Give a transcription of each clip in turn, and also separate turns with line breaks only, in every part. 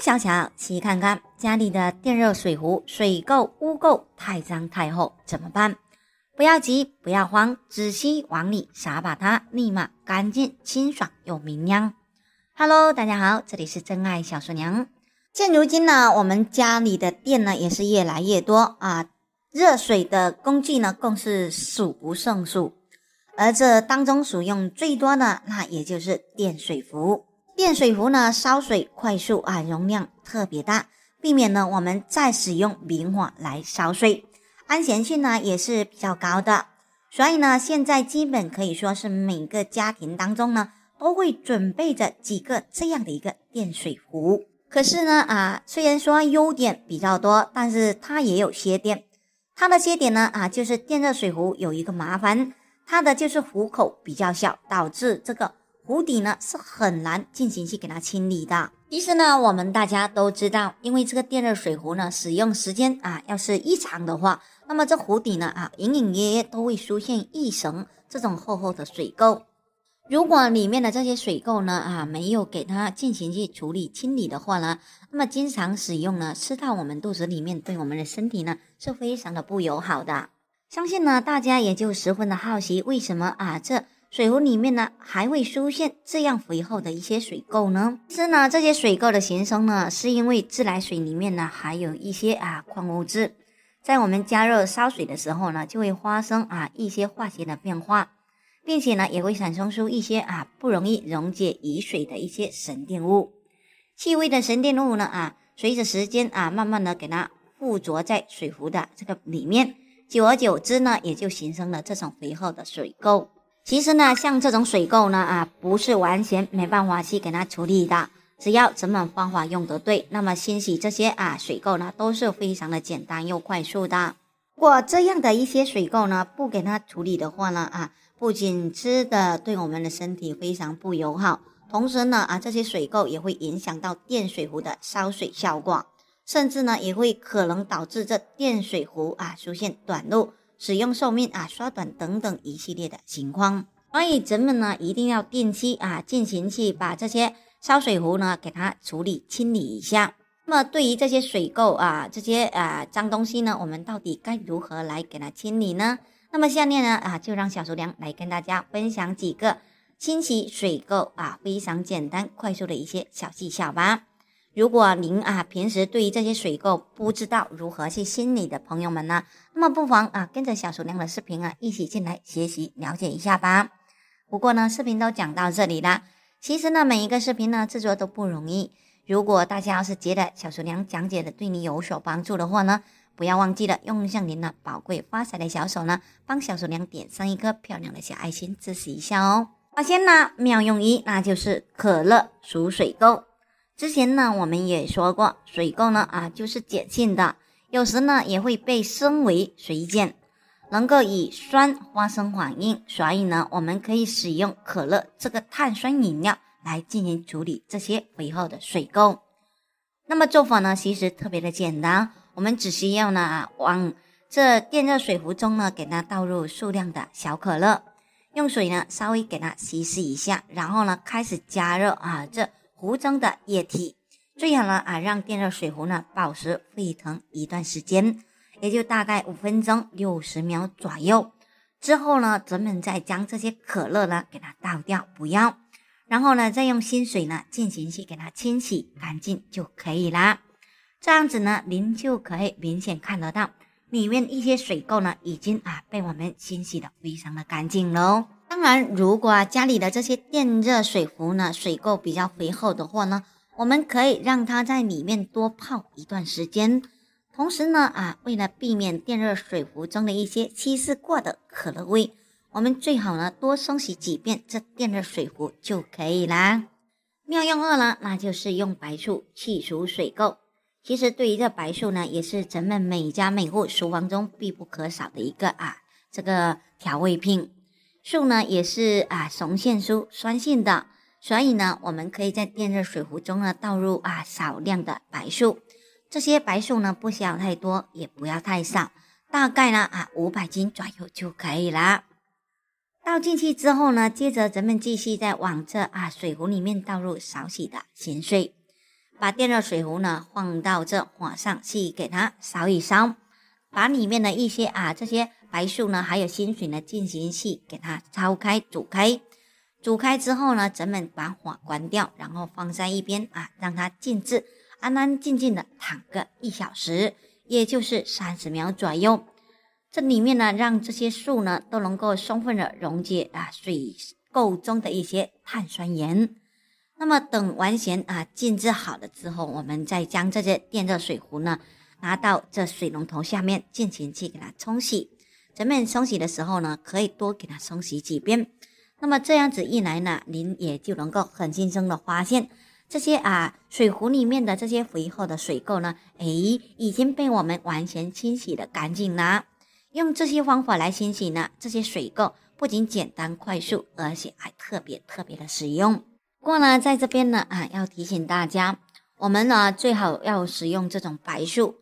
小想细看看家里的电热水壶水垢、污垢太脏太厚怎么办？不要急，不要慌，仔细往里撒，把它立马干净、清爽又明亮。Hello，大家好，这里是真爱小厨娘。现如今呢，我们家里的电呢也是越来越多啊，热水的工具呢更是数不胜数，而这当中使用最多的那也就是电水壶。电水壶呢，烧水快速啊，容量特别大，避免呢我们再使用明火来烧水，安全性呢也是比较高的，所以呢，现在基本可以说是每个家庭当中呢都会准备着几个这样的一个电水壶。可是呢啊，虽然说优点比较多，但是它也有缺点，它的缺点呢啊就是电热水壶有一个麻烦，它的就是壶口比较小，导致这个。壶底呢是很难进行去给它清理的。其实呢，我们大家都知道，因为这个电热水壶呢使用时间啊要是异常的话，那么这壶底呢啊隐隐约约都会出现一层这种厚厚的水垢。如果里面的这些水垢呢啊没有给它进行去处理清理的话呢，那么经常使用呢吃到我们肚子里面，对我们的身体呢是非常的不友好的。相信呢大家也就十分的好奇，为什么啊这？水壶里面呢还会出现这样肥厚的一些水垢呢。是呢，这些水垢的形成呢，是因为自来水里面呢还有一些啊矿物质，在我们加热烧水的时候呢，就会发生啊一些化学的变化，并且呢也会产生出一些啊不容易溶解于水的一些沉淀物。细微的沉淀物呢啊，随着时间啊慢慢的给它附着在水壶的这个里面，久而久之呢，也就形成了这种肥厚的水垢。其实呢，像这种水垢呢，啊，不是完全没办法去给它处理的。只要咱们方法用得对，那么清洗这些啊水垢呢，都是非常的简单又快速的。如果这样的一些水垢呢，不给它处理的话呢，啊，不仅吃的对我们的身体非常不友好，同时呢，啊，这些水垢也会影响到电水壶的烧水效果，甚至呢，也会可能导致这电水壶啊出现短路。使用寿命啊缩短等等一系列的情况，所以咱们呢一定要定期啊进行去把这些烧水壶呢给它处理清理一下。那么对于这些水垢啊这些啊脏东西呢，我们到底该如何来给它清理呢？那么下面呢啊就让小厨娘来跟大家分享几个清洗水垢啊非常简单快速的一些小技巧吧。如果您啊平时对于这些水垢不知道如何去清理的朋友们呢，那么不妨啊跟着小鼠娘的视频啊一起进来学习了解一下吧。不过呢，视频都讲到这里了，其实呢每一个视频呢制作都不容易。如果大家要是觉得小鼠娘讲解的对你有所帮助的话呢，不要忘记了用上您那宝贵发财的小手呢，帮小鼠娘点上一颗漂亮的小爱心支持一下哦。首先呢，妙用一那就是可乐煮水垢。之前呢，我们也说过，水垢呢，啊，就是碱性的，有时呢也会被称为水碱，能够与酸发生反应，所以呢，我们可以使用可乐这个碳酸饮料来进行处理这些肥厚的水垢。那么做法呢，其实特别的简单，我们只需要呢，往这电热水壶中呢，给它倒入适量的小可乐，用水呢稍微给它稀释一下，然后呢开始加热啊，这。无中的液体，这样呢啊，让电热水壶呢保持沸腾一段时间，也就大概五分钟六十秒左右。之后呢，咱们再将这些可乐呢给它倒掉，不要。然后呢，再用新水呢进行去给它清洗干净就可以啦。这样子呢，您就可以明显看得到，里面一些水垢呢已经啊被我们清洗的非常的干净喽。然，如果啊家里的这些电热水壶呢水垢比较肥厚的话呢，我们可以让它在里面多泡一段时间。同时呢啊，为了避免电热水壶中的一些稀释过的可乐味，我们最好呢多冲洗几遍这电热水壶就可以啦。妙用二呢，那就是用白醋去除水垢。其实对于这白醋呢，也是咱们每家每户厨房中必不可少的一个啊这个调味品。树呢也是啊，雄性酸性的，所以呢，我们可以在电热水壶中呢倒入啊少量的白醋，这些白醋呢，不需要太多，也不要太少，大概呢啊五百斤左右就可以啦。倒进去之后呢，接着咱们继续在往这啊水壶里面倒入少许的咸水，把电热水壶呢放到这火上去给它烧一烧，把里面的一些啊这些。白术呢，还有鲜水呢，进行器给它烧开、煮开，煮开之后呢，咱们把火关掉，然后放在一边啊，让它静置，安安静静的躺个一小时，也就是三十秒左右。这里面呢，让这些素呢都能够充分的溶解啊，水垢中的一些碳酸盐。那么等完全啊静置好了之后，我们再将这些电热水壶呢拿到这水龙头下面进行去给它冲洗。咱们冲洗的时候呢，可以多给它冲洗几遍。那么这样子一来呢，您也就能够很轻松的发现这些啊水壶里面的这些肥厚的水垢呢，诶，已经被我们完全清洗的干净啦。用这些方法来清洗呢，这些水垢不仅简单快速，而且还特别特别的实用。不过呢，在这边呢啊，要提醒大家，我们呢最好要使用这种白术。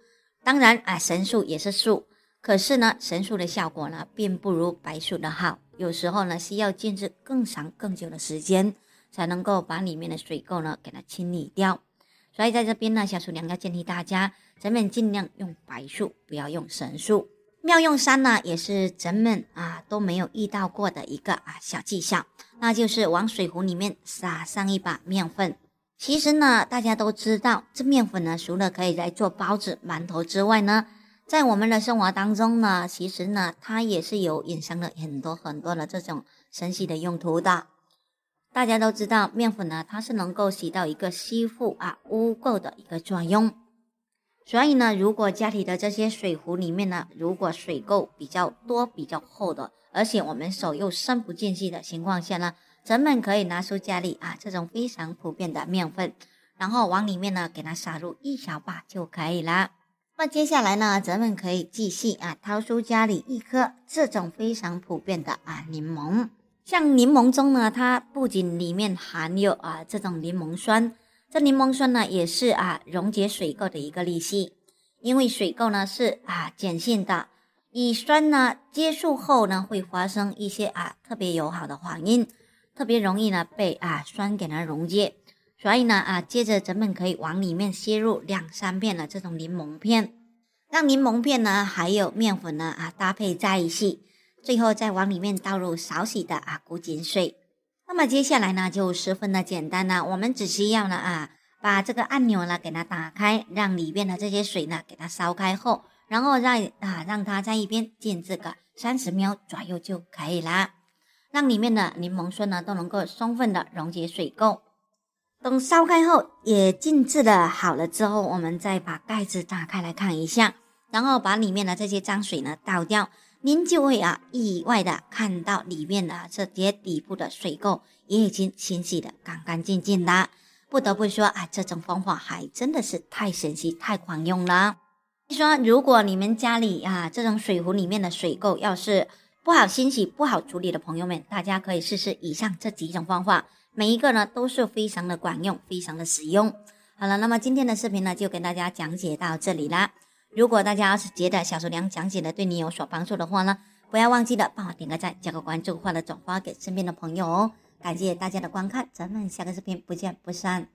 当然啊，神术也是术，可是呢，神树的效果呢，并不如白树的好。有时候呢，需要静置更长、更久的时间，才能够把里面的水垢呢给它清理掉。所以在这边呢，小厨娘要建议大家，咱们尽量用白树，不要用神树。妙用三呢，也是咱们啊都没有遇到过的一个啊小技巧，那就是往水壶里面撒上一把面粉。其实呢，大家都知道，这面粉呢，除了可以来做包子、馒头之外呢，在我们的生活当中呢，其实呢，它也是有衍生了很多很多的这种神奇的用途的。大家都知道，面粉呢，它是能够起到一个吸附啊污垢的一个作用。所以呢，如果家里的这些水壶里面呢，如果水垢比较多、比较厚的，而且我们手又伸不进去的情况下呢，咱们可以拿出家里啊这种非常普遍的面粉，然后往里面呢给它撒入一小把就可以了。那接下来呢，咱们可以继续啊，掏出家里一颗这种非常普遍的啊柠檬。像柠檬中呢，它不仅里面含有啊这种柠檬酸，这柠檬酸呢也是啊溶解水垢的一个利器。因为水垢呢是啊碱性的，乙酸呢接触后呢会发生一些啊特别友好的反应，特别容易呢被啊酸给它溶解。所以呢，啊，接着咱们可以往里面吸入两三片的这种柠檬片，让柠檬片呢还有面粉呢，啊，搭配在一起，最后再往里面倒入少许的啊古井水。那么接下来呢，就十分的简单了，我们只需要呢，啊，把这个按钮呢给它打开，让里面的这些水呢给它烧开后，然后再啊让它在一边静置个三十秒左右就可以啦，让里面的柠檬酸呢都能够充分的溶解水垢。等烧开后，也静置的好了之后，我们再把盖子打开来看一下，然后把里面的这些脏水呢倒掉，您就会啊意外的看到里面啊这些底部的水垢也已经清洗的干干净净的。不得不说，啊，这种方法还真的是太神奇、太管用了。你说，如果你们家里啊这种水壶里面的水垢要是不好清洗、不好处理的朋友们，大家可以试试以上这几种方法。每一个呢都是非常的管用，非常的实用。好了，那么今天的视频呢就跟大家讲解到这里啦。如果大家要是觉得小厨娘讲解的对你有所帮助的话呢，不要忘记的帮我点个赞，加个关注，或者转发给身边的朋友哦。感谢大家的观看，咱们下个视频不见不散。